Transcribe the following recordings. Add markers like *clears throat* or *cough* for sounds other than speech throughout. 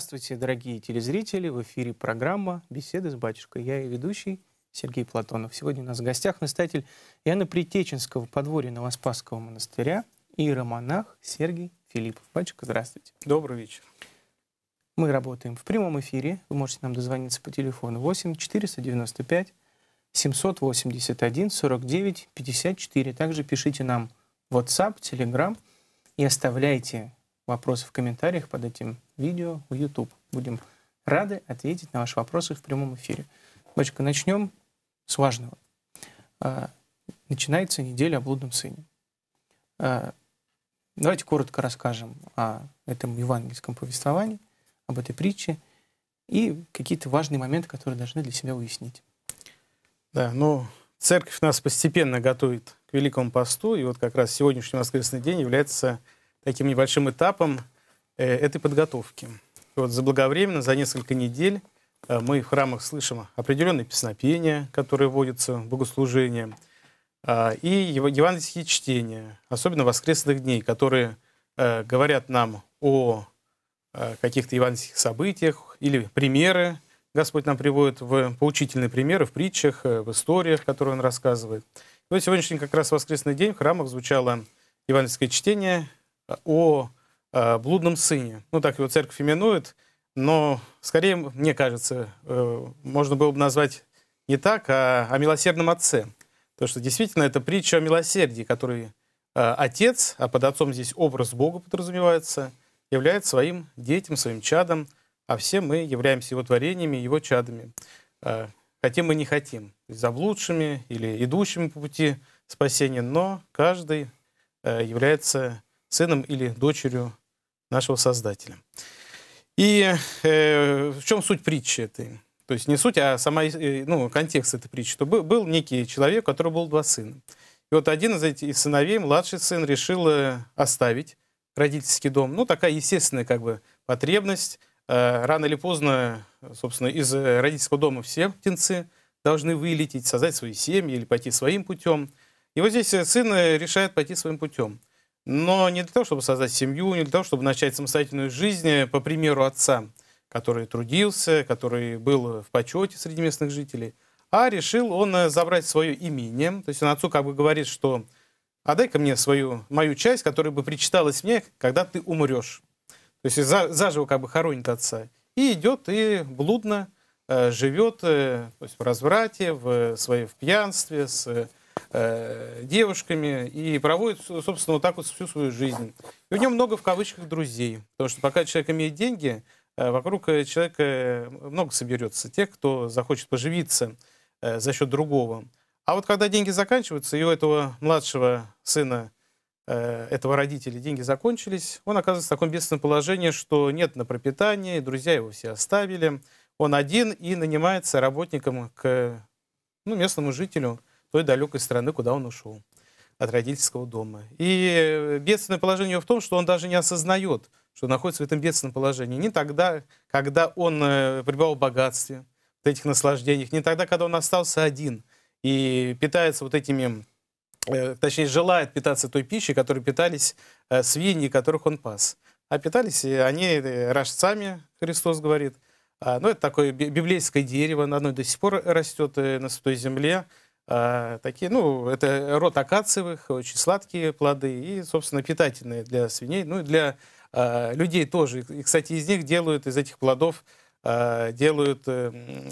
Здравствуйте, дорогие телезрители! В эфире программа «Беседы с батюшкой». Я и ведущий Сергей Платонов. Сегодня у нас в гостях настоятель Иоанна Притеченского подворья Новоспасского монастыря и романах Сергей Филиппов. Батюшка, здравствуйте. Добрый вечер. Мы работаем в прямом эфире. Вы можете нам дозвониться по телефону 8 495 781 49 54. Также пишите нам WhatsApp, Telegram и оставляйте вопросы в комментариях под этим видео в YouTube. Будем рады ответить на ваши вопросы в прямом эфире. Бочка, начнем с важного. А, начинается неделя о блудном сыне. А, давайте коротко расскажем о этом евангельском повествовании, об этой притче и какие-то важные моменты, которые должны для себя уяснить. Да, ну, церковь нас постепенно готовит к Великому посту, и вот как раз сегодняшний воскресный день является таким небольшим этапом – Э, этой подготовки. И вот заблаговременно, за несколько недель, э, мы в храмах слышим определенные песнопения, которые вводятся в богослужение, а, и евангельские чтения, особенно воскресных дней, которые э, говорят нам о каких-то евангельских событиях или примеры. Господь нам приводит в поучительные примеры, в притчах, в историях, которые Он рассказывает. И вот сегодняшний как раз воскресный день в храмах звучало евангельское чтение о э, блудном сыне. Ну, так его церковь именует. Но, скорее, мне кажется, э, можно было бы назвать не так, а о а милосердном отце. Потому что действительно это притча о милосердии, который э, отец, а под отцом здесь образ Бога подразумевается, является своим детям, своим чадом, а все мы являемся его творениями, его чадами. Э, хотим мы не хотим, заблудшими или идущими по пути спасения, но каждый э, является сыном или дочерью нашего Создателя. И э, в чем суть притчи этой? То есть не суть, а сама, э, ну, контекст этой притчи, То был, был некий человек, у которого было два сына. И вот один из этих сыновей, младший сын, решил э, оставить родительский дом. Ну, такая естественная как бы потребность. Э, рано или поздно, собственно, из родительского дома все птенцы должны вылететь, создать свои семьи или пойти своим путем. И вот здесь сын решает пойти своим путем но не для того, чтобы создать семью, не для того, чтобы начать самостоятельную жизнь, э, по примеру отца, который трудился, который был в почете среди местных жителей, а решил он э, забрать свое имение. То есть он отцу как бы говорит, что отдай-ка мне свою, мою часть, которая бы причиталась мне, когда ты умрешь. То есть за, заживо как бы хоронит отца. И идет и блудно э, живет э, то есть в разврате, в, в своей в пьянстве, с э, девушками и проводит, собственно, вот так вот всю свою жизнь. И у него много в кавычках друзей, потому что пока человек имеет деньги, э, вокруг э, человека э, много соберется тех, кто захочет поживиться э, за счет другого. А вот когда деньги заканчиваются, и у этого младшего сына э, этого родителя деньги закончились, он оказывается в таком бедственном положении, что нет на пропитание, друзья его все оставили, он один и нанимается работником к ну, местному жителю, той далекой страны, куда он ушел от родительского дома. И э, бедственное положение его в том, что он даже не осознает, что находится в этом бедственном положении. Не тогда, когда он э, пребывал в богатстве, в этих наслаждениях, не тогда, когда он остался один и питается вот этими, э, точнее, желает питаться той пищей, которой питались свиньи, которых он пас. А питались они рожцами, Христос говорит. А, ну, это такое библейское дерево, оно до сих пор растет на Святой Земле. А, такие, ну, это род акациевых, очень сладкие плоды и, собственно, питательные для свиней, ну и для а, людей тоже. И, кстати, из них делают, из этих плодов а, делают, эм,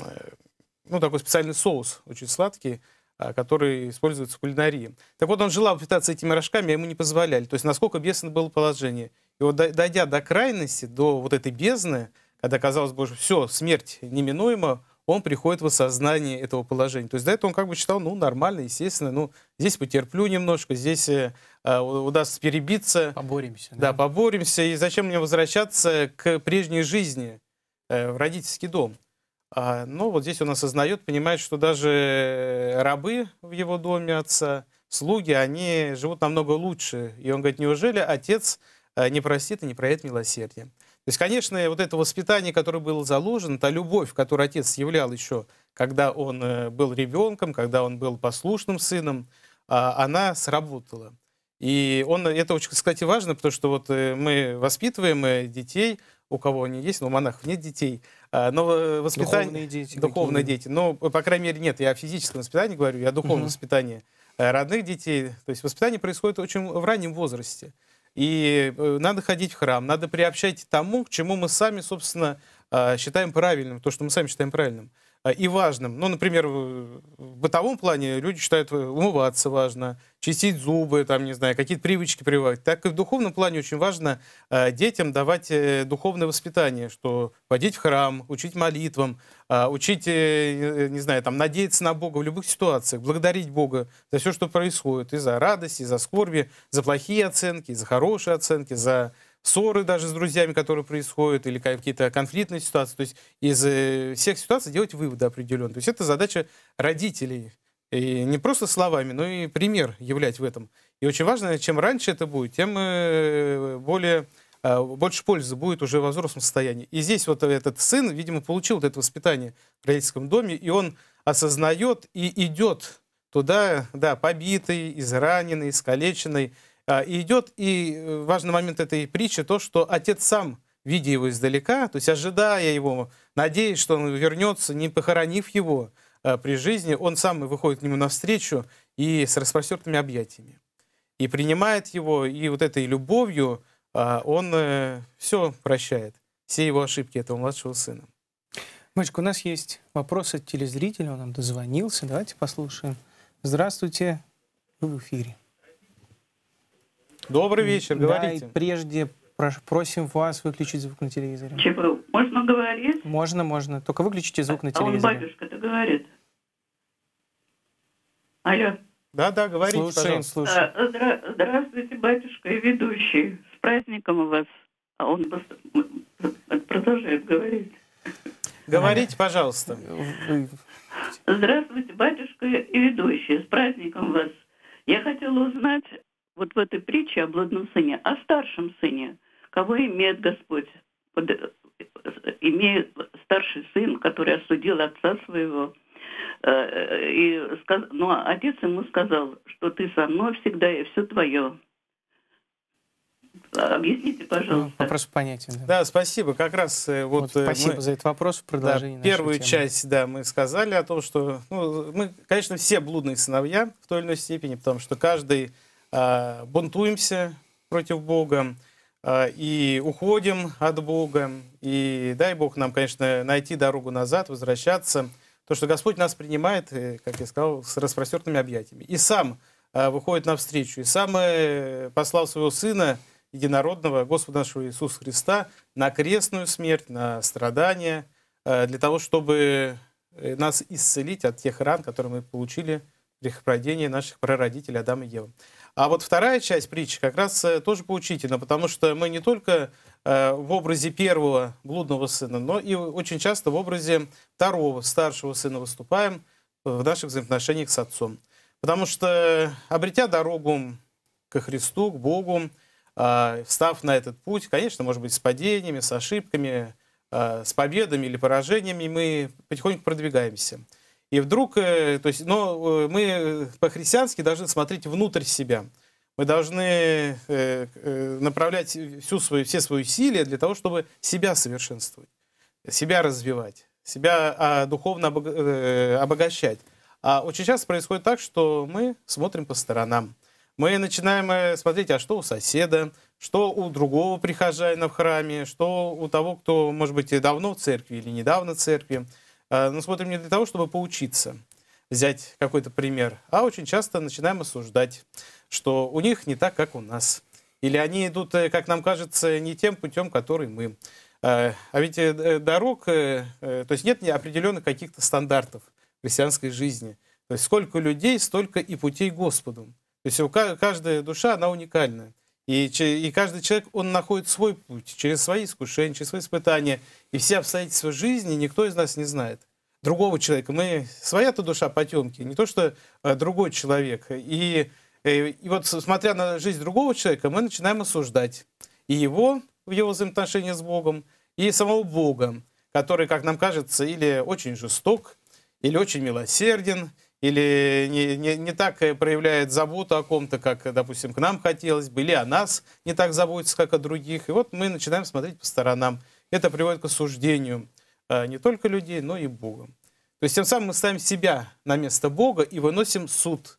ну, такой специальный соус, очень сладкий, а, который используется в кулинарии. Так вот, он желал питаться этими рожками, а ему не позволяли. То есть, насколько бедственно было положение. И вот, дойдя до крайности, до вот этой бездны, когда казалось бы, все, смерть неминуема, он приходит в осознание этого положения. То есть до этого он как бы считал, ну, нормально, естественно, ну, здесь потерплю немножко, здесь э, а, удастся перебиться. Поборемся. Да, да, поборемся. И зачем мне возвращаться к прежней жизни, э, в родительский дом? А, но ну, вот здесь он осознает, понимает, что даже рабы в его доме отца, слуги, они живут намного лучше. И он говорит, неужели отец э, не простит и не проявит милосердие? То есть, конечно, вот это воспитание, которое было заложено, та любовь, которую отец являл еще, когда он э, был ребенком, когда он был послушным сыном, а, она сработала. И он, это очень, кстати, важно, потому что вот э, мы воспитываем э, детей, у кого они есть, но ну, у монахов нет детей, а, но воспитание... Духовные дети. Духовные дети. Но, ну, по крайней мере, нет, я о физическом воспитании говорю, я о духовном угу. воспитании родных детей. То есть воспитание происходит очень в раннем возрасте. И э, надо ходить в храм, надо приобщать тому, к чему мы сами, собственно, а, считаем правильным, то, что мы сами считаем правильным. А, и важным. Ну, например, в бытовом плане люди считают э, умываться важно, чистить зубы, там, не знаю, какие-то привычки прививать. Так и в духовном плане очень важно а, детям давать э, духовное воспитание, что водить в храм, учить молитвам, а, учить, э, не знаю, там, надеяться на Бога в любых ситуациях, благодарить Бога за все, что происходит, и за радость, и за скорби, за плохие оценки, и за хорошие оценки, за ссоры даже с друзьями, которые происходят, или какие-то конфликтные ситуации. То есть из э, всех ситуаций делать выводы определенные. То есть это задача родителей. И не просто словами, но и пример являть в этом. И очень важно, чем раньше это будет, тем э, более э, больше пользы будет уже в взрослом состоянии. И здесь вот этот сын, видимо, получил вот это воспитание в родительском доме, и он осознает и идет туда, да, побитый, израненный, искалеченный, идет, а, и э, важный момент этой притчи, то, что отец сам, видя его издалека, то есть ожидая его, надеясь, что он вернется, не похоронив его а, при жизни, он сам выходит к нему навстречу и с распростертыми объятиями. И принимает его, и вот этой любовью а, он э, все прощает, все его ошибки этого младшего сына. Мальчик, у нас есть вопрос от телезрителя, он нам дозвонился. Давайте послушаем. Здравствуйте, вы в эфире. Добрый вечер, говорите. Да, и прежде просим вас выключить звук на телевизоре. Чего? Можно говорить? Можно, можно. Только выключите звук а, на телевизоре. А он батюшка, то говорит. Алло. Да, да, говорите, слушаем, Слушаем. А, здра здравствуйте, батюшка и ведущий. С праздником у вас. А он продолжает говорить. Говорите, пожалуйста. Здравствуйте, батюшка и ведущий. С праздником вас. Я хотела узнать, вот в этой притче о блудном сыне, о старшем сыне, кого имеет Господь, под, имеет старший сын, который осудил отца своего. Э, и, но ну, а отец ему сказал, что ты со мной всегда и все твое. Объясните, ну, пожалуйста. Ну, вопрос понятен. Да. да, спасибо. Как раз э, вот, вот э, спасибо мы, за этот вопрос в продолжении. Да, первую темы. часть, да, мы сказали о том, что ну, мы, конечно, все блудные сыновья в той или иной степени, потому что каждый Э, бунтуемся против Бога э, и уходим от Бога. И дай Бог нам, конечно, найти дорогу назад, возвращаться. То, что Господь нас принимает, э, как я сказал, с распростертыми объятиями. И сам выходит навстречу. И сам послал своего Сына, единородного Господа нашего Иисуса Христа, на крестную смерть, на страдания, для того, чтобы нас исцелить от тех ран, которые мы получили при прохождении наших прародителей Адама и Евы. А вот вторая часть притчи как раз э, тоже поучительна, потому что мы не только э, в образе первого блудного сына, но и очень часто в образе второго старшего сына выступаем в наших взаимоотношениях с отцом. Потому что, обретя дорогу ко Христу, к Богу, а, встав на этот путь, конечно, может быть, с падениями, с ошибками, а, с победами или поражениями, мы потихоньку продвигаемся – и вдруг, э, то есть, но э, мы по-христиански должны смотреть внутрь себя. Мы должны э, направлять всю свою, все свои усилия для того, чтобы себя совершенствовать, себя развивать, себя а, духовно обогащать. А очень часто происходит так, что мы смотрим по сторонам. Мы начинаем смотреть, а что у соседа, что у другого прихожанина в храме, что у того, кто, может быть, давно в церкви или недавно в церкви. А, но ну, смотрим не для того, чтобы поучиться, взять какой-то пример, а очень часто начинаем осуждать, что у них не так, как у нас. Или они идут, э, как нам кажется, не тем путем, который мы. А, а ведь э, э, дорог, то есть нет определенных каких-то стандартов христианской жизни. То есть сколько людей, столько и путей Господу. То есть каждая душа, она уникальная. И, и каждый человек, он находит свой путь через свои искушения, через свои испытания. И все обстоятельства жизни никто из нас не знает. Другого человека. Мы, своя-то душа потемки, не то что а, другой человек. И, и, э, и вот смотря на жизнь другого человека, мы начинаем осуждать и его в его взаимоотношения с Богом, и самого Бога, который, как нам кажется, или очень жесток, или очень милосерден, или не, не, не так э, проявляет заботу о ком-то, как, э, допустим, к нам хотелось бы, или о нас не так заботится, как о других. И вот мы начинаем смотреть по сторонам. Это приводит к осуждению э, не только людей, но и Бога. То есть тем самым мы ставим себя на место Бога и выносим суд.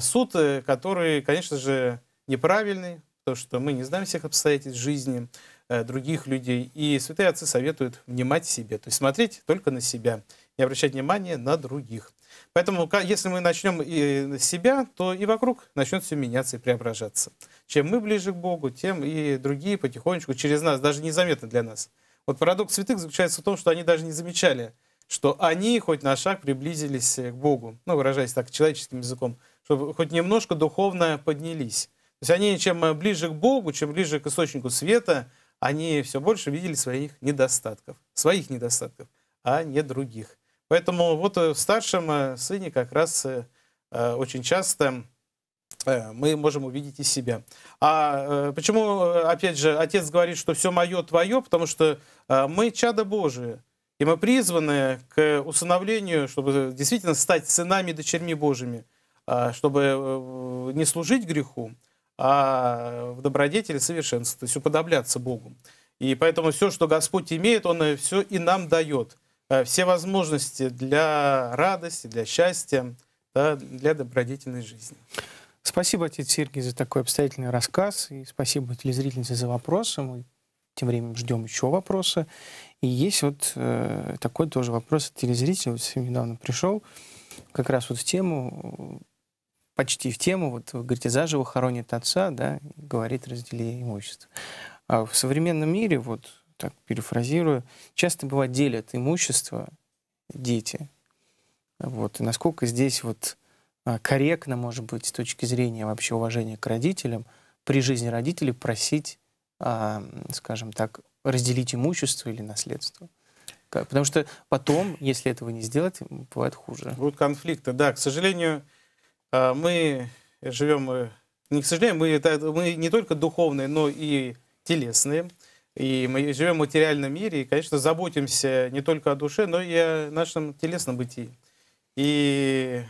Суд, который, конечно же, неправильный, то, что мы не знаем всех обстоятельств жизни других людей. И святые отцы советуют внимать себе, то есть смотреть только на себя не обращать внимания на других. Поэтому, если мы начнем и себя, то и вокруг начнет все меняться и преображаться. Чем мы ближе к Богу, тем и другие потихонечку через нас, даже незаметно для нас. Вот парадокс святых заключается в том, что они даже не замечали, что они хоть на шаг приблизились э, к Богу, ну, выражаясь так человеческим языком, чтобы хоть немножко духовно поднялись. То есть они чем э, ближе к Богу, чем ближе к источнику света, они все больше видели своих недостатков. Своих недостатков, а не других. Поэтому вот э, в старшем э, сыне как раз э, очень часто мы можем увидеть и себя. А почему, опять же, отец говорит, что все мое, твое, потому что мы чада Божие, и мы призваны к усыновлению, чтобы действительно стать сынами и дочерьми Божьими, а, чтобы не служить греху, а в добродетели совершенствовать, то есть уподобляться Богу. И поэтому все, что Господь имеет, Он все и нам дает. Э, все возможности для радости, для счастья, да, для добродетельной жизни. Спасибо, отец Сергей, за такой обстоятельный рассказ. И спасибо телезрительнице за вопросы. Мы тем временем ждем еще вопросы. И есть вот э, такой тоже вопрос от телезрителя. Вот недавно пришел как раз вот в тему, почти в тему, вот вы говорите, заживо хоронит отца, да, говорит, раздели имущество. А в современном мире вот так перефразирую, часто бывает делят имущество дети. Вот. И насколько здесь вот а, корректно, может быть, с точки зрения вообще уважения к родителям, при жизни родителей просить, а, скажем так, разделить имущество или наследство. Потому что потом, если этого не сделать, бывает хуже. Будут конфликты, да. К сожалению, а, мы живем, э, не к сожалению, мы, мы не только духовные, но и телесные. И мы живем в материальном мире, и, конечно, заботимся не только о душе, но и о нашем телесном бытии. И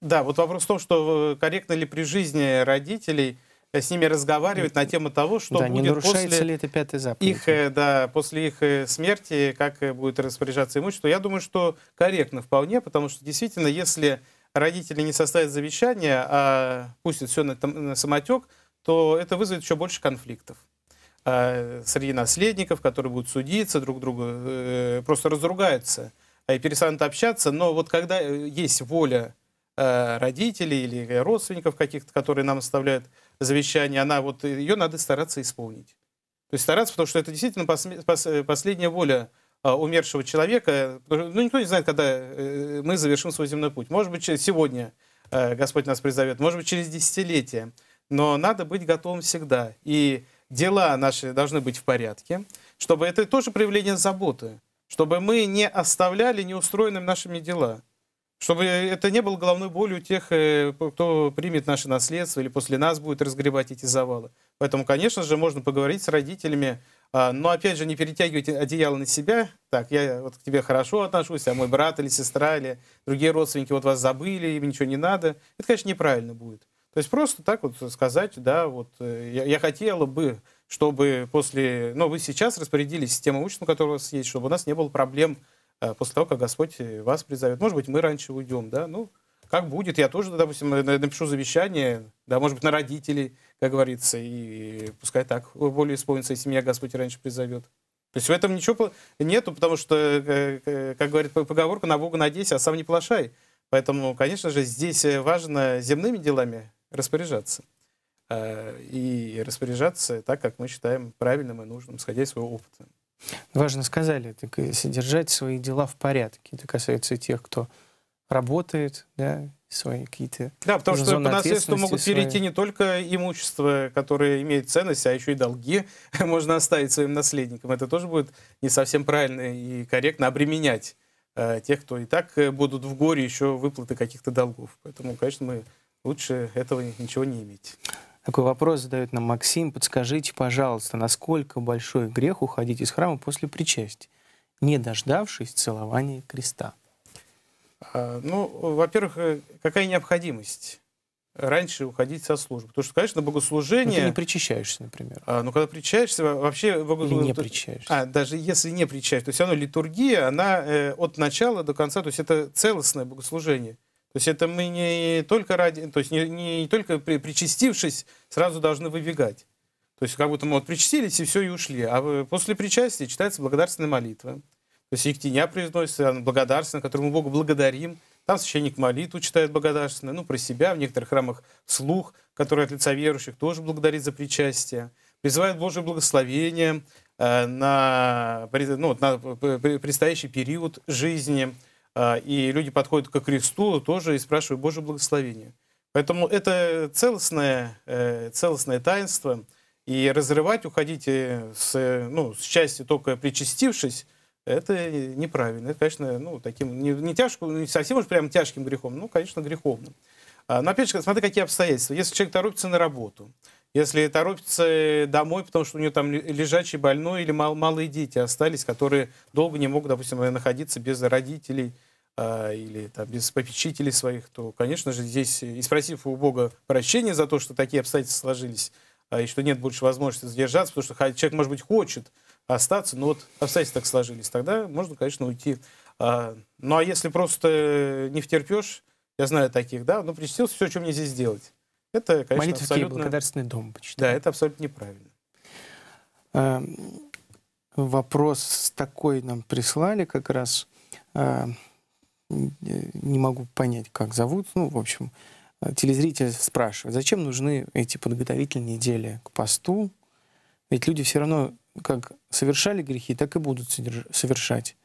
да, вот вопрос в том, что э, корректно ли при жизни родителей э, с ними разговаривать на тему того, что да, будет не после ли это пятый заповедь. их, э, да, после их смерти, как будет распоряжаться имущество. Я думаю, что корректно вполне, потому что действительно, если родители не составят завещание, а пустят все на, на самотек, то это вызовет еще больше конфликтов. А, среди наследников, которые будут судиться друг друга, э, просто разругаются а, и перестанут общаться. Но вот когда э, есть воля э, родителей или родственников каких-то, которые нам оставляют завещание, она вот ее надо стараться исполнить. То есть стараться, потому что это действительно последняя воля а, умершего человека. Ну, никто не знает, когда мы завершим свой земной путь. Может быть, сегодня Господь нас призовет, может быть, через десятилетия. Но надо быть готовым всегда. И дела наши должны быть в порядке, чтобы это тоже проявление заботы, чтобы мы не оставляли неустроенным нашими дела, чтобы это не было головной болью тех, э, кто примет наше наследство или после нас будет разгребать эти завалы. Поэтому, конечно же, можно поговорить с родителями, а, но опять же, не перетягивайте одеяло на себя. Так, я вот к тебе хорошо отношусь, а мой брат или сестра или другие родственники вот вас забыли, им ничего не надо. Это, конечно, неправильно будет. То есть просто так вот сказать, да, вот э, я, я хотела бы, чтобы после, ну, вы сейчас распорядились системой имущества, которая у вас есть, чтобы у нас не было проблем э, после того, как Господь вас призовет. Может быть, мы раньше уйдем, да, ну, как будет, я тоже, допустим, напишу завещание, да, может быть, на родителей, как говорится, и, и пускай так более исполнится, если меня Господь раньше призовет. То есть в этом ничего нету, потому что, э, как говорит поговорка, на Бога надейся, а сам не плашай. Поэтому, конечно же, здесь важно земными делами распоряжаться. Э, и распоряжаться так, как мы считаем правильным и нужным, исходя из своего опыта. Важно сказали, так содержать свои дела в порядке. Это касается тех, кто работает, да, свои какие-то Да, потому что по наследству могут перейти не только имущество, которое имеет ценность, а еще и долги *laughs* можно оставить своим наследникам. Это тоже будет не совсем правильно и корректно обременять э, тех, кто и так э, будут в горе еще выплаты каких-то долгов. Поэтому, конечно, мы лучше этого ничего не иметь. Такой вопрос задает нам Максим. Подскажите, пожалуйста, насколько большой грех уходить из храма после причастия, не дождавшись целования креста? А, ну, во-первых, э, какая необходимость? раньше уходить со службы. Потому что, конечно, богослужение... Но ну, ты не причащаешься, например. А, ну, когда причащаешься, вообще... Богослужение... Или не причащаешься. А, даже если не причащаешься, то все равно литургия, она э, от начала до конца, то есть это целостное богослужение. То есть это мы не только ради, то есть не, не только при, причастившись, сразу должны выбегать. То есть как будто мы вот причастились и все, и ушли. А после причастия читается благодарственная молитва. То есть Ектиня произносится, благодарственная, которую мы Богу благодарим. Там священник молитву читает благодарственную, ну, про себя, в некоторых храмах слух, который от лица верующих тоже благодарит за причастие. Призывает Божье благословение э, на, ну, на э, предстоящий период жизни – а, и люди подходят ко кресту тоже и спрашивают Боже благословение. Поэтому это целостное, э, целостное таинство. И разрывать, уходить э, с, ну, с части только причастившись, это неправильно. Это, конечно, ну, таким не, не тяжким, не совсем уж прям тяжким грехом, ну, конечно, греховным. А, но опять же, смотри, какие обстоятельства. Если человек торопится на работу, если торопится э, домой, потому что у нее там лежачий, больной или мал, малые дети остались, которые долго не могут, допустим, находиться без родителей э, или там, без попечителей своих, то, конечно же, здесь, э, и спросив у Бога прощения за то, что такие обстоятельства сложились, э, и что нет больше возможности задержаться, потому что человек, может быть, хочет остаться, но вот обстоятельства так сложились, тогда можно, конечно, уйти. Э, ну, а если просто не втерпешь, я знаю таких, да, ну, причастился все, что мне здесь делать. Это, конечно, Молитва абсолютно... Киев, благодарственный дом. Почитаю. Да, это абсолютно неправильно. Эм, вопрос с такой нам прислали как раз. Эм, не могу понять, как зовут. Ну, в общем, телезритель спрашивает, зачем нужны эти подготовительные недели к посту? Ведь люди все равно как совершали грехи, так и будут совершать.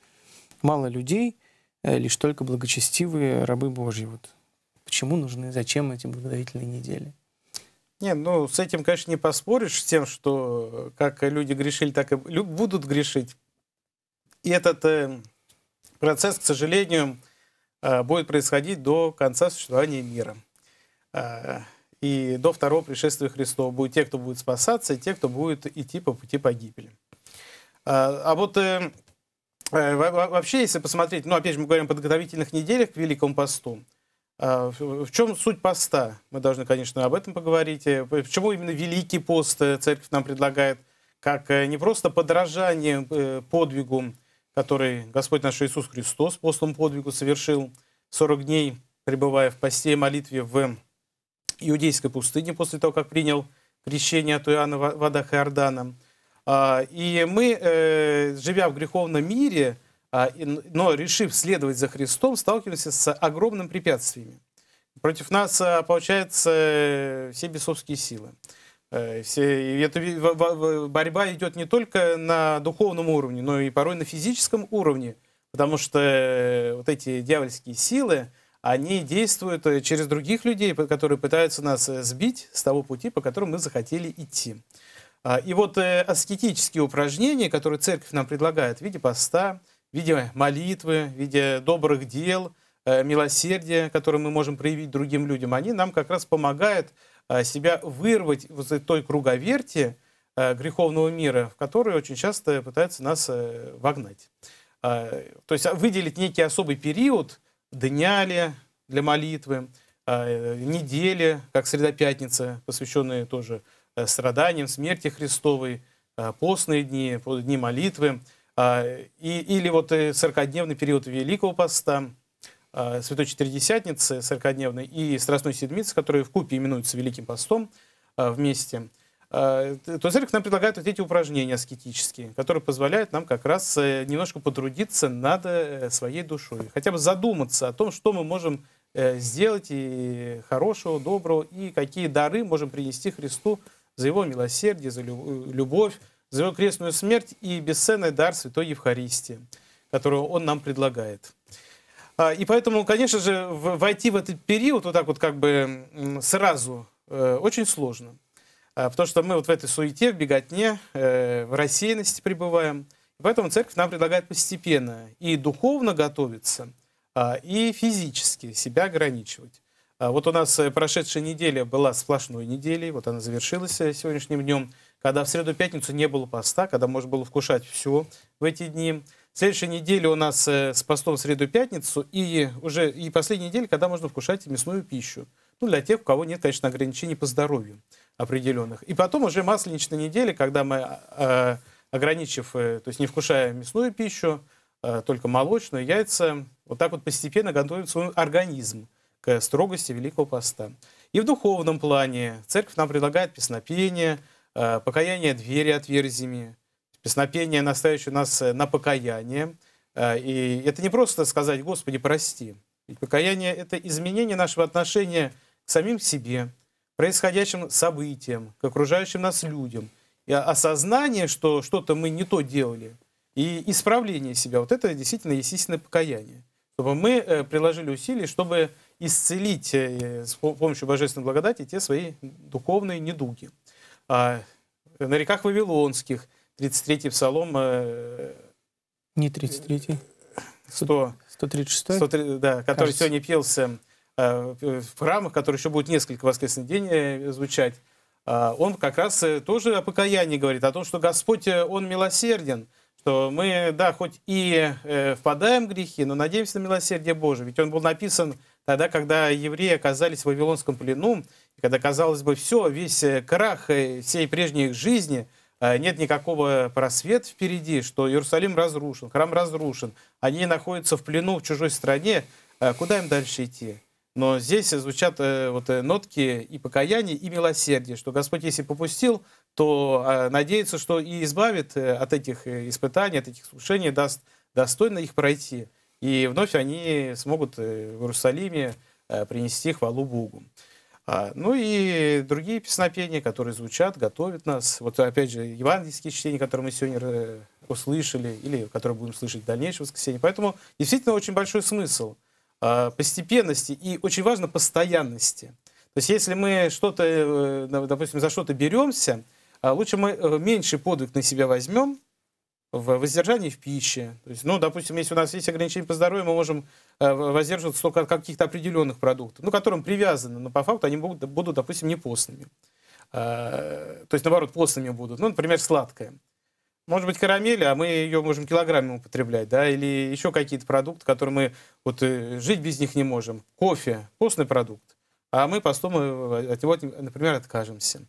Мало людей, э, лишь только благочестивые рабы Божьи. Вот Почему нужны, зачем эти благотворительные недели? Не, ну с этим, конечно, не поспоришь, с тем, что э, как люди грешили, так и будут грешить. И этот э, процесс, к сожалению, э, будет происходить до конца существования мира. Э, и до второго пришествия Христова будут те, кто будет спасаться, и те, кто будет идти по пути погибели. Э, а вот э, э вообще, если посмотреть, ну опять же мы говорим о подготовительных неделях к Великому посту, а, в чем суть поста? Мы должны, конечно, об этом поговорить. Э, почему именно Великий пост э, церковь нам предлагает как э, не просто подражание подвигу, который Господь наш Иисус Христос постом подвигу совершил 40 дней, пребывая в посте и молитве в иудейской пустыне после того, как принял крещение от Иоанна в водах Иордана. А, и мы, живя в греховном мире, а, но решив следовать за Христом, сталкиваемся с огромными препятствиями. Против нас, а, получается, все бесовские силы. Э, все, это, борьба идет не только на духовном уровне, но и порой на физическом уровне, потому что э, вот эти дьявольские силы, они действуют э, через других людей, которые пытаются нас сбить с того пути, по которому мы захотели идти. А, и вот аскетические упражнения, которые церковь нам предлагает в виде поста, в виде молитвы, в виде добрых дел, э, милосердия, которые мы можем проявить другим людям, они нам как раз помогают э, себя вырвать из той круговерти э, греховного мира, в который очень часто пытаются нас вогнать. То есть а, выделить некий особый период дня ли для молитвы, недели, как среда пятница, посвященные тоже страданиям, смерти Христовой, постные дни, дни молитвы – а, и, или вот 40-дневный э, период Великого Поста, а, Святой Четыредесятницы 40-дневной и Страстной Седмицы, которые в купе именуются Великим Постом а, вместе, то церковь нам предлагает вот эти упражнения аскетические, которые позволяют нам как раз э, немножко потрудиться над э, своей душой, хотя бы задуматься о том, что мы можем сделать и хорошего, доброго, и какие дары можем принести Христу за его милосердие, за любовь, за его крестную смерть и бесценный дар Святой Евхаристии, которую он нам предлагает. А, и поэтому, конечно же, войти в этот период вот так вот как бы сразу э, очень сложно. А, потому что мы вот в этой суете, в беготне, э, в рассеянности пребываем. И поэтому церковь нам предлагает постепенно и духовно готовиться, а, и физически себя ограничивать. Вот у нас э, прошедшая неделя была сплошной неделей, вот она завершилась сегодняшним днем – когда в среду-пятницу не было поста, когда можно было вкушать все в эти дни. Следующая неделя у нас э, с постом в среду-пятницу и уже и последняя неделя, когда можно вкушать мясную пищу. Ну, для тех, у кого нет, конечно, ограничений по здоровью определенных. И потом уже масленичная неделя, когда мы, а, а, ограничив, э, то есть не вкушая мясную пищу, а, только молочную, яйца, вот так вот постепенно готовим свой организм к строгости Великого Поста. И в духовном плане церковь нам предлагает песнопение – Э, покаяние двери отверзиями, песнопение, наставящее нас э, на покаяние. Э, и это не просто сказать «Господи, прости». Ведь покаяние – это изменение нашего отношения к самим себе, происходящим событиям, к окружающим нас людям. И осознание, что что-то мы не то делали, и исправление себя. Вот это действительно естественное покаяние. Чтобы мы приложили усилия, чтобы исцелить с помощью божественной благодати те свои духовные недуги. А, на реках Вавилонских, 33-й псалом... Э, Не 33-й. 100, 136 100, да, который кажется. сегодня пелся э, в храмах, который еще будет несколько воскресных дней э, звучать. Э, он как раз э, тоже о покаянии говорит, о том, что Господь, э, Он милосерден, что мы, да, хоть и э, впадаем в грехи, но надеемся на милосердие Божие. Ведь он был написан тогда, когда евреи оказались в Вавилонском плену, когда, казалось бы, все, весь э, крах э, всей прежней их жизни, э, нет никакого просвета впереди, что Иерусалим разрушен, храм разрушен, они находятся в плену в чужой стране, куда им дальше идти? Но здесь звучат вот нотки и покаяния, и милосердия, что Господь, если попустил, то надеется, что и избавит от этих испытаний, от этих слушаний, даст достойно их пройти. И вновь они смогут э, в Иерусалиме э, принести хвалу Богу. А, ну и другие песнопения, которые звучат, готовят нас. Вот опять же, евангельские чтения, которые мы сегодня э, услышали, или которые будем слышать в дальнейшем воскресенье. Поэтому действительно очень большой смысл а, постепенности и очень важно постоянности. То есть если мы что-то, допустим, за что-то беремся, а, лучше мы меньше подвиг на себя возьмем, в воздержании в пище. То есть, ну, допустим, если у нас есть ограничения по здоровью, мы можем э, воздерживаться только от каких-то определенных продуктов, ну, которым привязаны, но по факту они будут, будут допустим, не постными. Э, то есть, наоборот, постными будут. Ну, например, сладкое. Может быть, карамель, а мы ее можем килограммами употреблять, да, или еще какие-то продукты, которые мы вот э, жить без них не можем. Кофе, постный продукт, а мы постом от него, например, откажемся.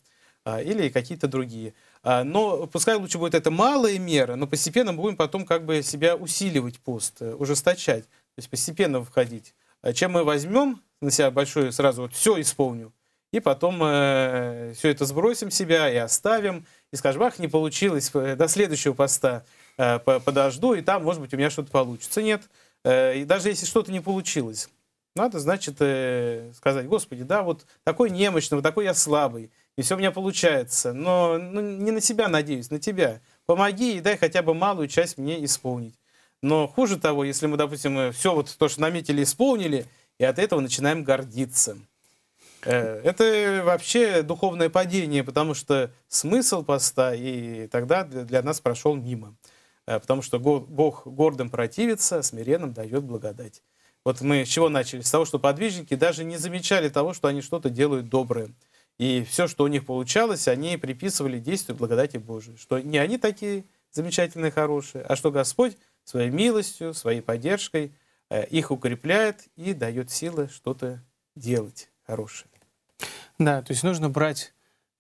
А, или какие-то другие. А, но пускай лучше будет это малая мера, но постепенно будем потом как бы себя усиливать пост, э, ужесточать, то есть постепенно входить. А чем мы возьмем на себя большую сразу вот все исполню, и потом э, все это сбросим себя и оставим, и скажем, ах, не получилось, э, до следующего поста э, подожду, и там, может быть, у меня что-то получится. Нет, э, и даже если что-то не получилось, надо, значит, э, сказать, Господи, да, вот такой немощный, вот такой я слабый, и все у меня получается. Но ну, не на себя надеюсь, на тебя. Помоги и дай хотя бы малую часть мне исполнить. Но хуже того, если мы, допустим, э, все вот то, что наметили, исполнили, и от этого начинаем гордиться. Э, это вообще духовное падение, потому что смысл поста и тогда для нас прошел мимо. Э, потому что Бог гордым противится, а смиренным дает благодать. Вот мы с чего начали? С того, что подвижники даже не замечали того, что они что-то делают доброе. И все, что у них получалось, они приписывали действию благодати Божией. Что не они такие замечательные, хорошие, а что Господь своей милостью, своей поддержкой э, их укрепляет и дает силы что-то делать хорошее. Да, то есть нужно брать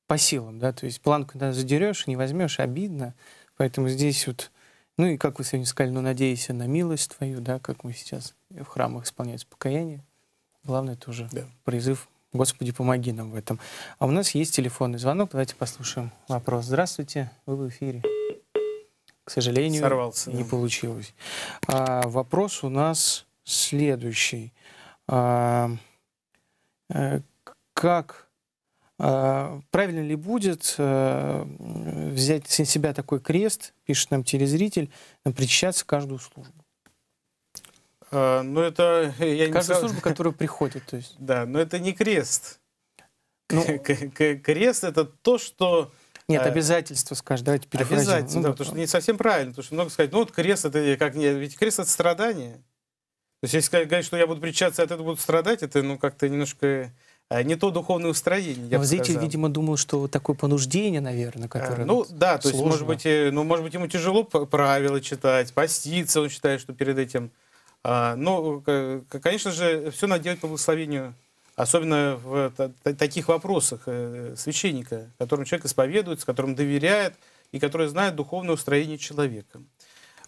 по силам, да, то есть планку когда задерешь, не возьмешь, обидно. Поэтому здесь вот, ну и как вы сегодня сказали, ну надейся на милость твою, да, как мы сейчас в храмах исполняем покаяние. Главное тоже да. призыв Господи, помоги нам в этом. А у нас есть телефонный звонок. Давайте послушаем вопрос. Здравствуйте, вы в эфире. К сожалению, Сорвался, не да. получилось. А, вопрос у нас следующий. А, э, как а, правильно ли будет а, взять на себя такой крест, пишет нам телезритель, причащаться каждую службу? А, ну, это... Э, я Каждая не... служба, которая приходит, то есть... Да, но это не крест. Ну... Крест — это то, что... Нет, э, обязательство, скажешь, давайте перефразим. Обязательства, ну, да, вот, потому что не совсем правильно, потому что много сказать, ну вот крест это как не, ведь крест это страдание. То есть если говорить, что я буду причаться, от этого буду страдать, это ну как-то немножко э, не то духовное устроение. Я Но зритель, видимо, думал, что такое понуждение, наверное, а, которое. А, ну вот да, сложно. то есть, может быть, ну, может быть, ему тяжело правила читать, поститься, он считает, что перед этим а, но, ну, конечно же, все надо делать по благословению, особенно в таких вопросах э, священника, которым человек исповедуется, которым доверяет и который знает духовное устроение человека.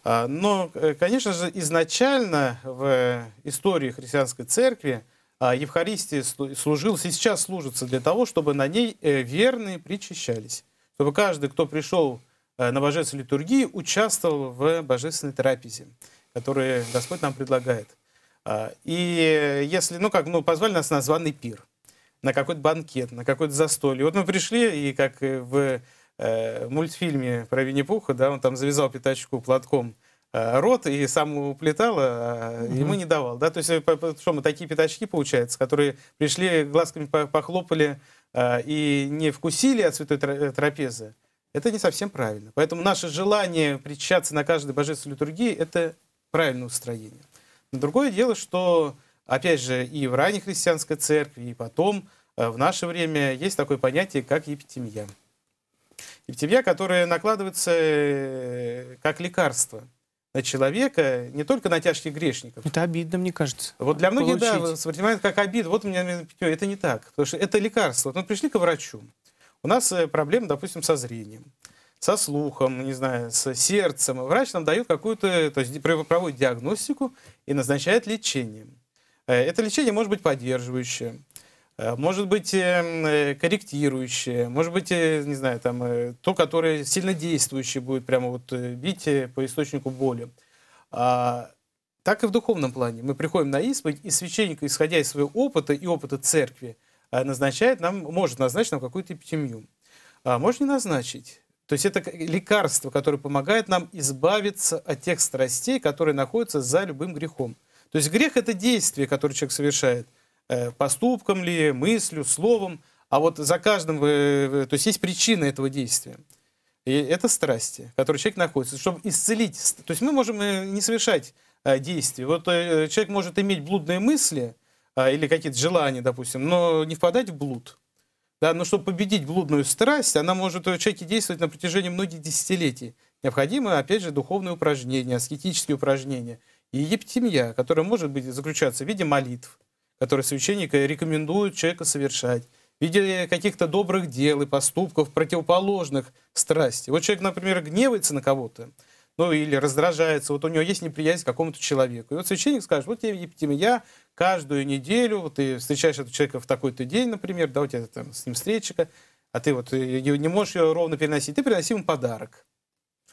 А, но, э, конечно же, изначально в истории христианской церкви а, Евхаристия служилась и сейчас служится для того, чтобы на ней э, верные причащались. Чтобы каждый, кто пришел на божественную литургию, участвовал в божественной трапезе которые Господь нам предлагает. А, и если, ну как, ну позвали нас на званый пир, на какой-то банкет, на какой-то застолье. Вот мы пришли, и как в э, мультфильме про Винни-Пуха, да, он там завязал пятачку платком э, рот и сам уплетал, а mm ему не давал. Да? То есть, э, по, что мы такие пятачки, получается, которые пришли, глазками похлопали а, и не вкусили от святой трапезы, это не совсем правильно. Поэтому наше желание причащаться на каждой божественной литургии – это правильное устроение. Но другое дело, что, опять же, и в ранней христианской церкви, и потом, э, в наше время, есть такое понятие, как епитемия. Епитемия, которая накладывается э, как лекарство на человека, не только на тяжких грешников. Это обидно, мне кажется. Вот для многих, получить. да, понимают, как обид. Вот у меня это не так, потому что это лекарство. Вот мы пришли к врачу. У нас э, проблема, допустим, со зрением со слухом, не знаю, с сердцем. Врач нам дает какую-то, то есть проводит диагностику и назначает лечение. Э, это лечение может быть поддерживающее, э, может быть эм, э, корректирующее, может быть, не знаю, там, то, которое сильно действующее будет прямо вот бить по источнику боли. А, так и в духовном плане. Мы приходим на исповедь, и священник, исходя из своего опыта и опыта церкви, назначает нам, может назначить нам какую-то эпитемию. А может не назначить. То есть это лекарство, которое помогает нам избавиться от тех страстей, которые находятся за любым грехом. То есть грех это действие, которое человек совершает, э, поступком ли, мыслью, словом, а вот за каждым, э, э, то есть есть причина этого действия. И это страсти, в которой человек находится, чтобы исцелить. То есть мы можем не совершать действия. Вот человек может иметь блудные мысли или какие-то желания, допустим, но не впадать в блуд. Да, но чтобы победить блудную страсть, она может у человека действовать на протяжении многих десятилетий. Необходимы, опять же, духовные упражнения, аскетические упражнения. И ептимия, которая может быть заключаться в виде молитв, которые священник рекомендует человека совершать, в виде каких-то добрых дел и поступков, противоположных страсти. Вот человек, например, гневается на кого-то, ну или раздражается, вот у него есть неприязнь к какому-то человеку. И вот священник скажет, вот тебе, Ептим, я каждую неделю, вот ты встречаешь этого человека в такой-то день, например, да, у тебя там с ним встреча, а ты вот э, не можешь ее ровно переносить, ты приноси ему подарок.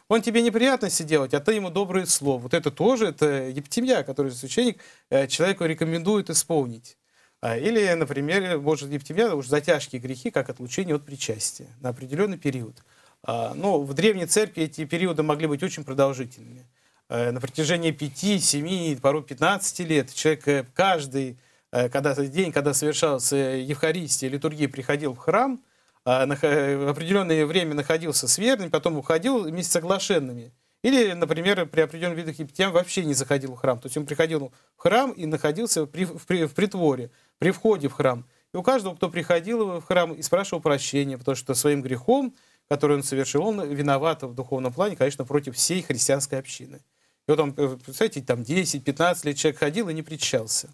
Он тебе неприятности делать, а ты ему доброе слово. Вот это тоже, это ептимия, который священник э, человеку рекомендует исполнить. А, или, например, может, ептимия, уже затяжкие грехи, как отлучение от причастия на определенный период. А, ну, в Древней Церкви эти периоды могли быть очень продолжительными. Э, на протяжении 5, 7, порой 15 лет человек э, каждый э, когда день, когда совершался Евхаристия, литургия, приходил в храм, а, в определенное время находился с верными, потом уходил вместе с соглашенными. Или, например, при определенных видах епитиям вообще не заходил в храм. То есть он приходил в храм и находился при, в, при, в притворе, при входе в храм. И у каждого, кто приходил в храм и спрашивал прощения, потому что своим грехом который он совершил, он виноват в духовном плане, конечно, против всей христианской общины. И вот он, э, представляете, там 10-15 лет человек ходил и не причащался.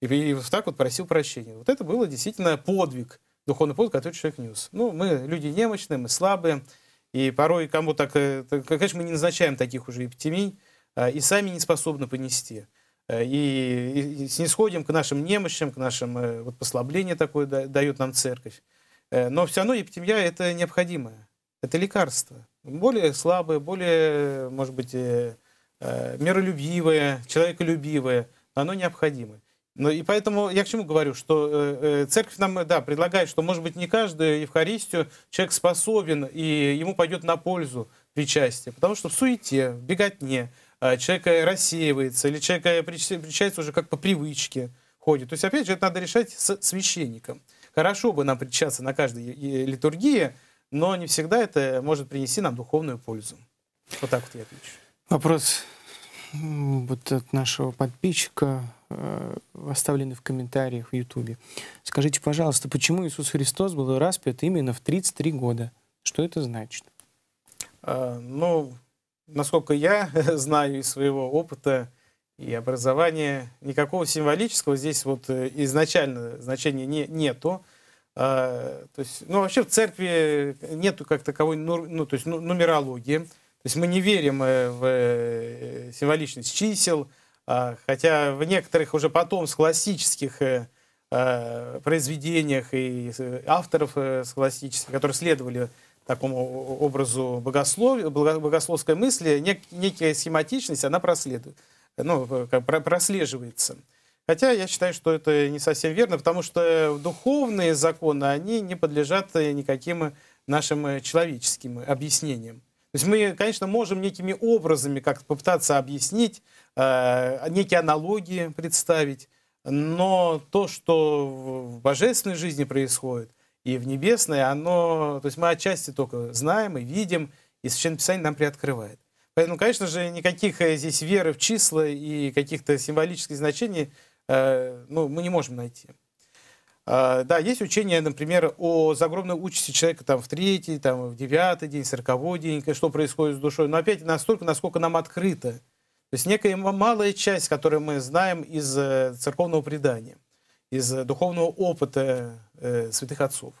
И, и вот так вот просил прощения. Вот это было действительно подвиг, духовный подвиг, который человек нес. Ну, мы люди немощные, мы слабые, и порой кому так, э, так конечно, мы не назначаем таких уже эпитемий, а, и сами не способны понести. Э, и, и снисходим к нашим немощам, к нашим, вот послабление такое дает нам церковь. Но все равно эпитемия это необходимое. Это лекарство. Более слабое, более, может быть, э, э, миролюбивое, человеколюбивое. Оно необходимо. Но и поэтому я к чему говорю, что э, э, церковь нам да, предлагает, что, может быть, не каждую Евхаристию человек способен, и ему пойдет на пользу причастие. Потому что в суете, в беготне э, человек рассеивается, или человек причащается уже как по привычке ходит. То есть, опять же, это надо решать с священником. Хорошо бы нам причащаться на каждой литургии, но не всегда это может принести нам духовную пользу. Вот так вот я отвечу. Вопрос вот от нашего подписчика, э, оставленный в комментариях в Ютубе. Скажите, пожалуйста, почему Иисус Христос был распят именно в 33 года? Что это значит? Э, ну, насколько я *laughs* знаю из своего опыта и образования, никакого символического здесь вот э, изначально значения не, нету. А, то есть, ну, вообще в церкви нету как таковой ну, то есть, ну, нумерологии. То есть мы не верим э, в э, символичность чисел, а, хотя в некоторых уже потом с классических э, а, произведениях и авторов с классических, которые следовали такому образу богослов, богословской мысли, некая схематичность, она проследует, ну, прослеживается. Хотя я считаю, что это не совсем верно, потому что духовные законы, они не подлежат никаким нашим человеческим объяснениям. То есть мы, конечно, можем некими образами как попытаться объяснить, э, некие аналогии представить, но то, что в божественной жизни происходит и в небесной, оно, то есть мы отчасти только знаем и видим, и Священное Писание нам приоткрывает. Поэтому, конечно же, никаких здесь веры в числа и каких-то символических значений Э, ну, мы не можем найти. Э, да, есть учение, например, о загробной участи человека там, в третий, там, в девятый день, сороковой день, что происходит с душой. Но опять настолько, насколько нам открыто. То есть некая малая часть, которую мы знаем из э, церковного предания, из духовного опыта святых отцов.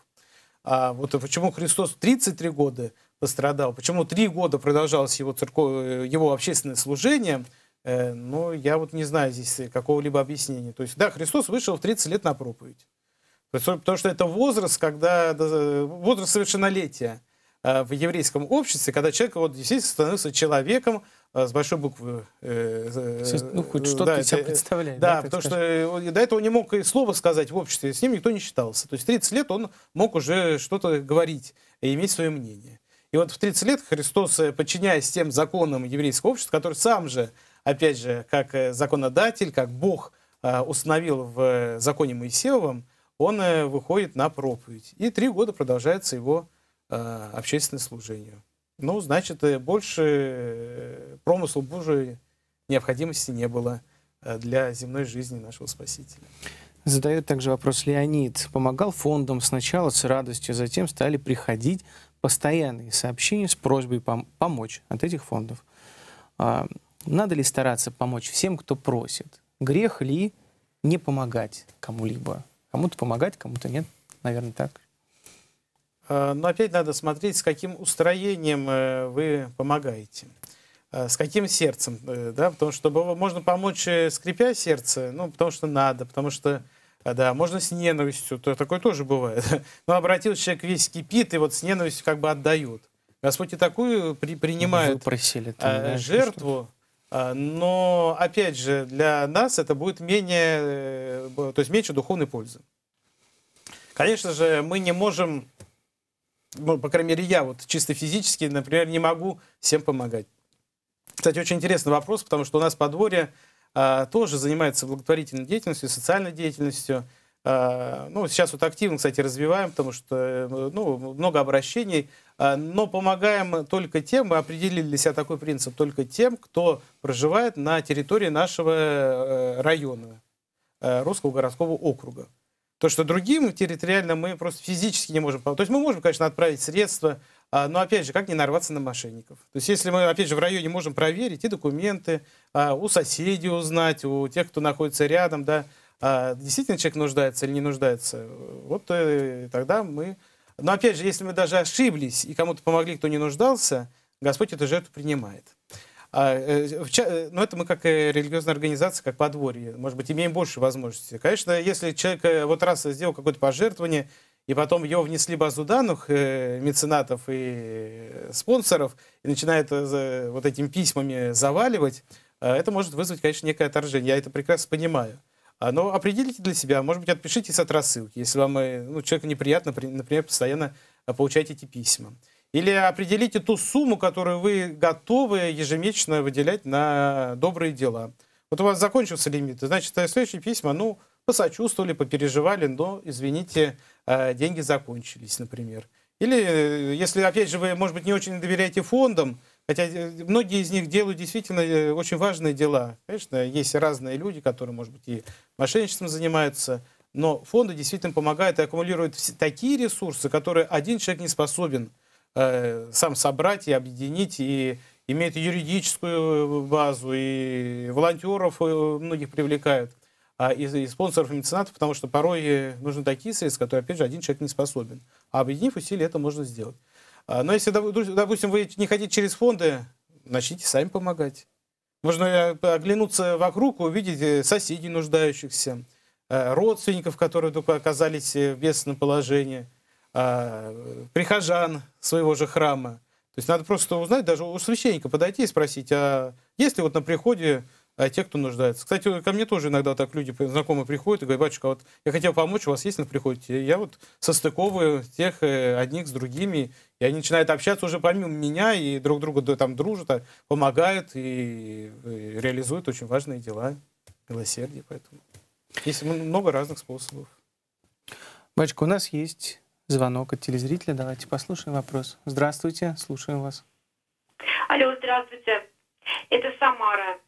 А вот почему Христос 33 года пострадал, почему 3 года продолжалось его, церков... его общественное служение – ну, я вот не знаю здесь э, какого-либо объяснения. То есть, да, Христос вышел в 30 лет на проповедь. Потому что это возраст, когда возраст совершеннолетия э, в еврейском обществе, когда человек вот действительно становится человеком с большой буквы. Ну, хоть что-то да, себя представляет. Да, да потому скажешь. что до этого не мог и слова сказать в обществе, с ним никто не считался. То есть в 30 лет он мог уже что-то говорить и иметь свое мнение. И вот в 30 лет Христос, подчиняясь тем законам еврейского общества, который сам же опять же, как э, законодатель, как Бог э, установил в э, законе Моисеевом, он выходит на проповедь. И три года продолжается его общественное служение. Ну, значит, больше промыслу Божией необходимости не было для земной жизни нашего Спасителя. Задает также вопрос Леонид. Помогал фондам сначала с радостью, затем стали приходить постоянные сообщения с просьбой пом- помочь от этих фондов. А, надо ли стараться помочь всем, кто просит? Грех ли не помогать кому-либо? Кому-то помогать, кому-то нет. Наверное, так. Э, но опять надо смотреть, с каким устроением э, вы помогаете э, с каким сердцем, да, потому что можно помочь, скрипя сердце, ну, потому что надо, потому что, да, можно с ненавистью, то такое тоже бывает. *laughs* Но обратился человек, весь кипит, и вот с ненавистью как бы отдают. Господь и такую при, принимает Выпросили, ты, знаешь, жертву, а, но, опять же, для нас это будет менее, э, то есть меньше духовной пользы. Конечно же, мы не можем, ну, по крайней мере, я вот чисто физически, например, не могу всем помогать. Кстати, очень интересный вопрос, потому что у нас подворье а, тоже занимается благотворительной деятельностью, социальной деятельностью. А, ну, сейчас вот активно, кстати, развиваем, потому что э, ну, много обращений Э, но помогаем только тем, мы определили для себя такой принцип, только тем, кто проживает на территории нашего э, района, э, Русского городского округа. То, что другим территориально мы просто физически не можем... То есть мы можем, конечно, отправить средства, а, но, опять же, как не нарваться на мошенников? То есть если мы, опять же, в районе можем проверить и документы, а, у соседей узнать, у тех, кто находится рядом, да, а, действительно человек нуждается или не нуждается, вот тогда мы но опять же, если мы даже ошиблись и кому-то помогли, кто не нуждался, Господь эту жертву принимает. А, э, э, но ну, это мы как э, религиозная организация, как подворье, может быть, имеем больше возможностей. Конечно, если человек вот раз сделал какое-то пожертвование, и потом его внесли базу данных э, меценатов и спонсоров, и начинает э, вот этими письмами заваливать, э, это может вызвать, конечно, некое отторжение. Я это прекрасно понимаю. А, но определите для себя, может быть, отпишитесь от рассылки, если вам э, ну, человеку неприятно, например, постоянно э, получать эти письма. Или определите ту сумму, которую вы готовы ежемесячно выделять на добрые дела. Вот у вас закончился лимит, значит, э, следующие письма, ну, посочувствовали, попереживали, но, извините, деньги закончились, например. Или, если, опять же, вы, может быть, не очень доверяете фондам, Хотя э, многие из них делают действительно э, очень важные дела. Конечно, есть разные люди, которые, может быть, и мошенничеством занимаются, но фонды действительно помогают и аккумулируют такие ресурсы, которые один человек не способен э, сам собрать и объединить, и имеет юридическую э, базу, и волонтеров многих привлекают, а, и, и спонсоров, и меценатов, потому что порой нужны такие средства, которые, опять же, один человек не способен. А объединив усилия, это можно сделать. А, но если, допустим, вы не хотите через фонды, начните сами помогать. Можно э, оглянуться вокруг, увидеть э, соседей нуждающихся, э, родственников, которые только оказались в бедственном положении, а, прихожан своего же храма. То есть надо просто узнать, даже у священника подойти и спросить, а есть ли вот на приходе а э, те, кто нуждается. Кстати, ко мне тоже иногда так люди знакомые приходят и говорят, батюшка, а вот я хотел помочь, у вас есть на приходе? Я вот состыковываю тех э, одних с другими, и они начинают общаться уже помимо меня, и друг друга там дружат, а помогают и, и э, реализуют очень важные дела, милосердие поэтому. Есть много разных способов. Батюшка, у нас есть звонок от телезрителя, давайте послушаем вопрос. Здравствуйте, слушаем вас. Алло, здравствуйте. Это Самара.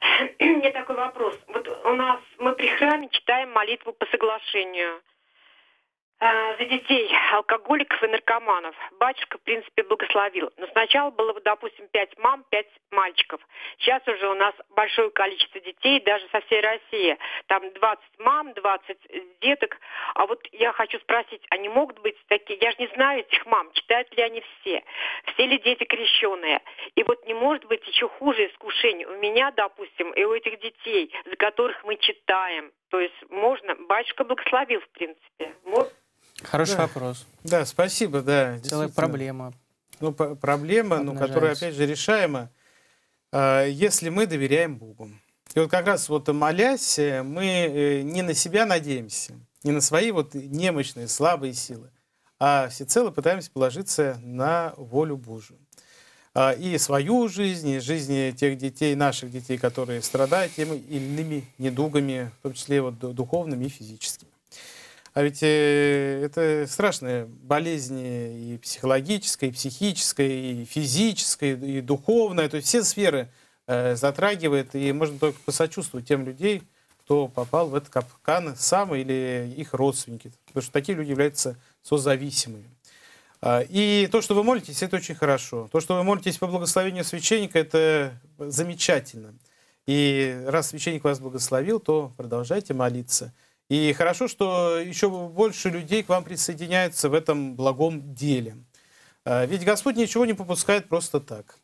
*clears throat* Мне такой вопрос. Вот у нас мы при храме читаем молитву по соглашению. Э, за детей, алкоголиков и наркоманов. Батюшка, в принципе, благословил. Но сначала было, допустим, пять мам, пять мальчиков. Сейчас уже у нас большое количество детей, даже со всей России. Там 20 мам, 20 деток. А вот я хочу спросить, они а могут быть такие? Я же не знаю этих мам, читают ли они все? Все ли дети крещенные? И вот не может быть еще хуже искушений у меня, допустим, и у этих детей, за которых мы читаем. То есть можно, батюшка благословил, в принципе. Может Хороший да. вопрос. Да, спасибо, да. Целая проблема. Ну, проблема, ну, которая, опять же, решаема, а, если мы доверяем Богу. И вот как раз вот молясь, э, мы э, не на себя надеемся, не на свои вот немощные, слабые силы, а всецело пытаемся положиться на волю Божию. А, и свою жизнь, и жизни тех детей, наших детей, которые страдают теми или иными недугами, в том числе вот духовными и физическими. А ведь э, это страшная болезни и психологическая, и психическая, и физическая, и духовная. То есть все сферы э, затрагивает, и можно только посочувствовать тем людей, кто попал в этот капкан сам или их родственники. Потому что такие люди являются созависимыми. А, и то, что вы молитесь, это очень хорошо. То, что вы молитесь по благословению священника, это замечательно. И раз священник вас благословил, то продолжайте молиться. И хорошо, что еще больше людей к вам присоединяется в этом благом деле. А, ведь Господь ничего не попускает просто так.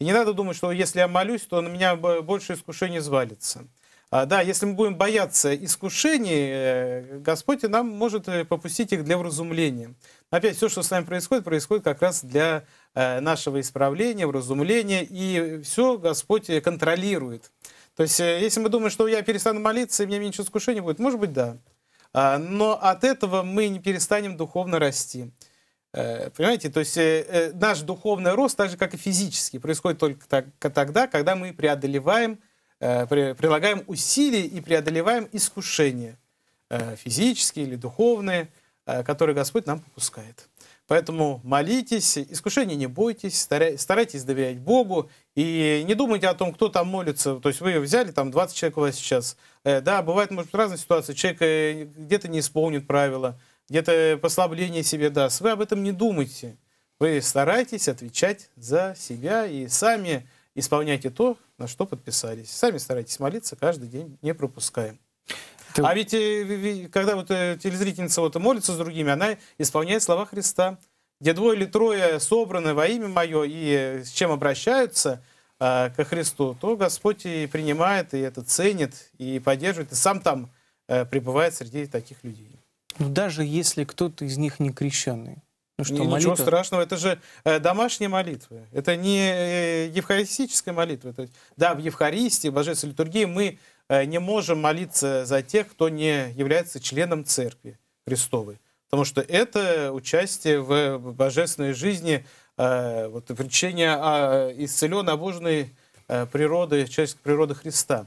И не надо думать, что если я молюсь, то на меня больше искушений звалится. А, да, если мы будем бояться искушений, э, Господь нам может э, попустить их для вразумления. Но опять все, что с нами происходит, происходит как раз для э, нашего исправления, вразумления, и все Господь контролирует. То есть, э, если мы думаем, что я перестану молиться, и у меня меньше искушений будет, может быть, да. А, но от этого мы не перестанем духовно расти. Э, понимаете, то есть э, наш духовный рост, так же как и физический, происходит только тогда, когда мы преодолеваем, прилагаем усилия и преодолеваем искушения физические или духовные, которые Господь нам попускает. Поэтому молитесь, искушений не бойтесь, старайтесь доверять Богу и не думайте о том, кто там молится. То есть вы взяли там 20 человек у вас сейчас. Э, да, бывает, может быть, разные ситуации. Человек э, где-то не исполнит правила, где-то послабление себе даст. Вы об этом не думайте. Вы старайтесь отвечать за себя и сами исполняйте то, на что подписались. Сами старайтесь молиться каждый день, не пропускаем. Ты... А ведь э, когда вот э, телезрительница вот молится с другими, она исполняет слова Христа. Где двое или трое собраны во имя мое и э, с чем обращаются э, ко Христу, то Господь и принимает, и это ценит, и поддерживает, и сам там э, пребывает среди таких людей. Ну, даже если кто-то из них не крещенный. Ну, что, Ничего молитва... страшного, это же домашние молитвы, Это не евхаристическая молитва. да, в Евхаристии, в Божественной литургии мы Э, не можем молиться за тех, кто не является членом церкви Христовой. Потому что это участие в божественной жизни, э, вот, вречение а, исцеленной, обоженной э, природы, человеческой природы Христа.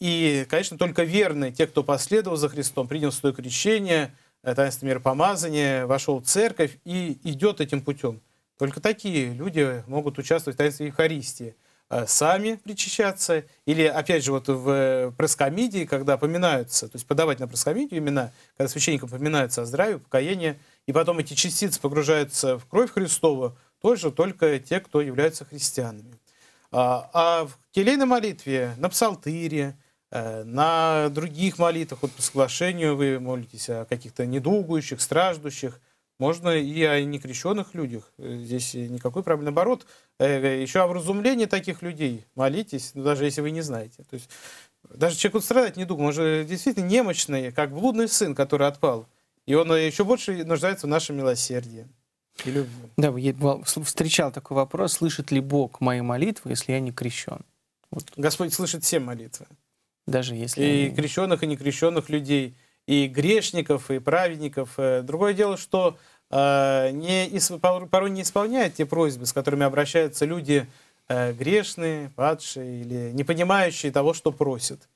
И, конечно, только верные, те, кто последовал за Христом, принял свое крещение, таинство миропомазания, вошел в церковь и идет этим путем. Только такие люди могут участвовать в таинстве Евхаристии. Э, сами причащаться, или, опять же, вот э, в проскомидии, когда поминаются, то есть подавать на проскомидию имена, когда священникам поминаются о здравии, покаянии, и потом эти частицы погружаются в кровь Христова, тоже только те, кто являются христианами. А, а в келейной молитве, на псалтыре, э, на других молитвах, вот по соглашению вы молитесь о каких-то недугующих, страждущих, можно и о некрещенных людях. Здесь никакой проблемы. Наоборот, Э, еще о вразумлении таких людей молитесь, ну, даже если вы не знаете. То есть даже человеку страдать не думал, он же действительно немощный, как блудный сын, который отпал. И он э, еще больше нуждается в нашем милосердии. И Да, я встречал такой вопрос, слышит ли Бог мои молитвы, если я не крещен? Вот. Господь слышит все молитвы. Даже если... И крещенных, и некрещенных людей, и грешников, и праведников. Э, другое дело, что Э, не, порой не исполняет те просьбы, с которыми обращаются люди э, грешные, падшие или не понимающие того, что просят.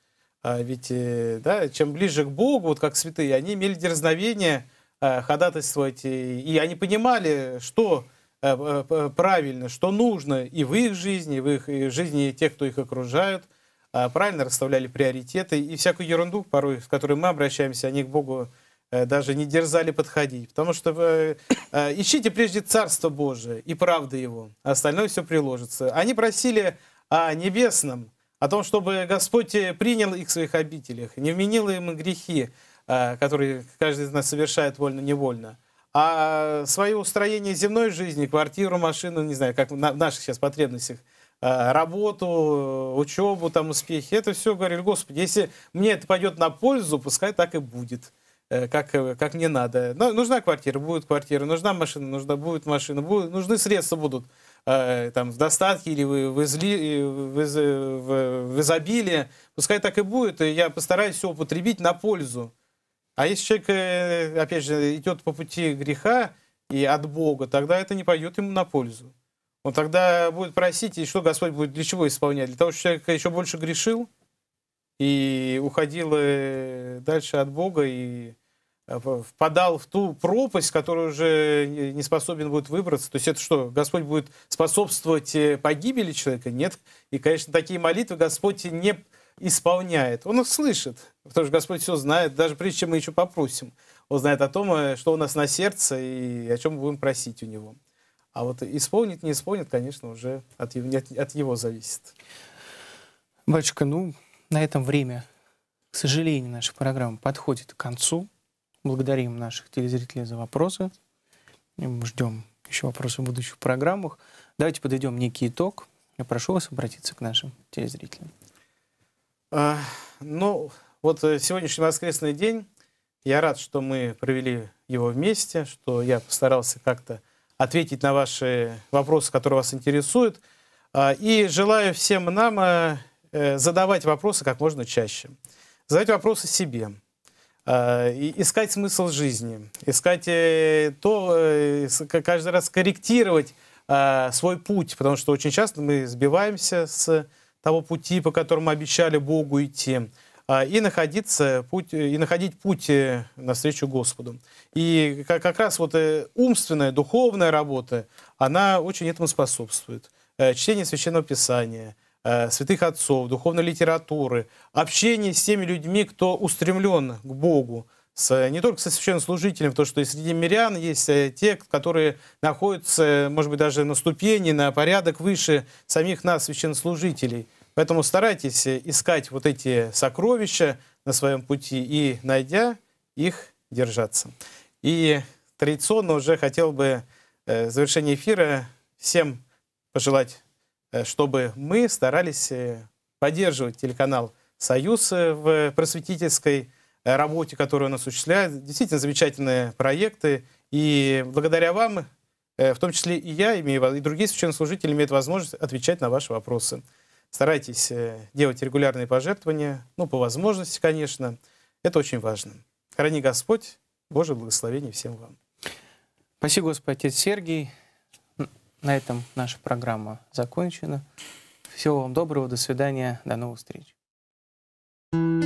А ведь э, да, чем ближе к Богу, вот как святые, они имели дерзновение ходатайствовать, и они понимали, что правильно, что нужно и в их жизни, и в их и в жизни тех, кто их окружает, а правильно расставляли приоритеты и всякую ерунду порой, с которой мы обращаемся, они к Богу Э, даже не дерзали подходить. Потому что вы, э, ищите прежде Царство Божие и правды Его, а остальное все приложится. Они просили о небесном, о том, чтобы Господь принял их в своих обителях, не вменил им грехи, э, которые каждый из нас совершает вольно-невольно, а свое устроение земной жизни, квартиру, машину, не знаю, как в наших сейчас потребностях, э, работу, учебу, там, успехи. Это все, говорили, Господи, если мне это пойдет на пользу, пускай так и будет. Э, как, э, как не надо. Но ну, нужна квартира, будет квартира, нужна машина, нужна будет машина, будут, нужны средства будут э, там, в достатке или в, изли, в, из, в, в изобилии. Пускай так и будет, и я постараюсь все употребить на пользу. А если человек, опять же, идет по пути греха и от Бога, тогда это не пойдет ему на пользу. Он тогда будет просить, и что Господь будет для чего исполнять? Для того, чтобы человек еще больше грешил? и уходил э, дальше от Бога и э, впадал в ту пропасть, которую уже не способен будет выбраться. То есть это что, Господь будет способствовать э, погибели человека? Нет. И, конечно, такие молитвы Господь не исполняет. Он их слышит, потому что Господь все знает, даже прежде, чем мы еще попросим. Он знает о том, что у нас на сердце и о чем будем просить у Него. А вот исполнит, не исполнит, конечно, уже от, от, от Его зависит. Батюшка, ну, на этом время, к сожалению, наша программа подходит к концу. Благодарим наших телезрителей за вопросы. Ждем еще вопросы в будущих программах. Давайте подведем некий итог. Я прошу вас обратиться к нашим телезрителям. А, ну, вот э, сегодняшний воскресный день. Я рад, что мы провели его вместе, что я постарался как-то ответить на ваши вопросы, которые вас интересуют. А, и желаю всем нам э, Э, задавать вопросы как можно чаще. Задавать вопросы себе. Э, искать смысл жизни. Искать э, то, каждый раз корректировать свой путь, потому что очень часто мы сбиваемся с того пути, по которому обещали Богу идти, и, находиться, путь, и находить путь навстречу Господу. И как раз вот умственная, духовная работа, она очень этому способствует. Чтение Священного Писания – Э, святых отцов, духовной литературы, общение с теми людьми, кто устремлен к Богу, с, не только со священнослужителем, потому что и среди мирян есть э, те, которые находятся, может быть, даже на ступени, на порядок выше самих нас, священнослужителей. Поэтому старайтесь искать вот эти сокровища на своем пути и, найдя их, держаться. И традиционно уже хотел бы э, в эфира всем пожелать Э, чтобы мы старались э, поддерживать телеканал «Союз» э, в просветительской работе, которую он осуществляет. Действительно замечательные проекты. И благодаря вам, в том числе и я, имею, и другие священнослужители имеют возможность отвечать на ваши вопросы. Старайтесь делать регулярные пожертвования, ну, по возможности, конечно. Это очень важно. Храни Господь, Божье благословение всем вам. Спасибо, Господь, Отец Сергий. На этом наша программа закончена. Всего вам доброго, до свидания, до новых встреч. thank you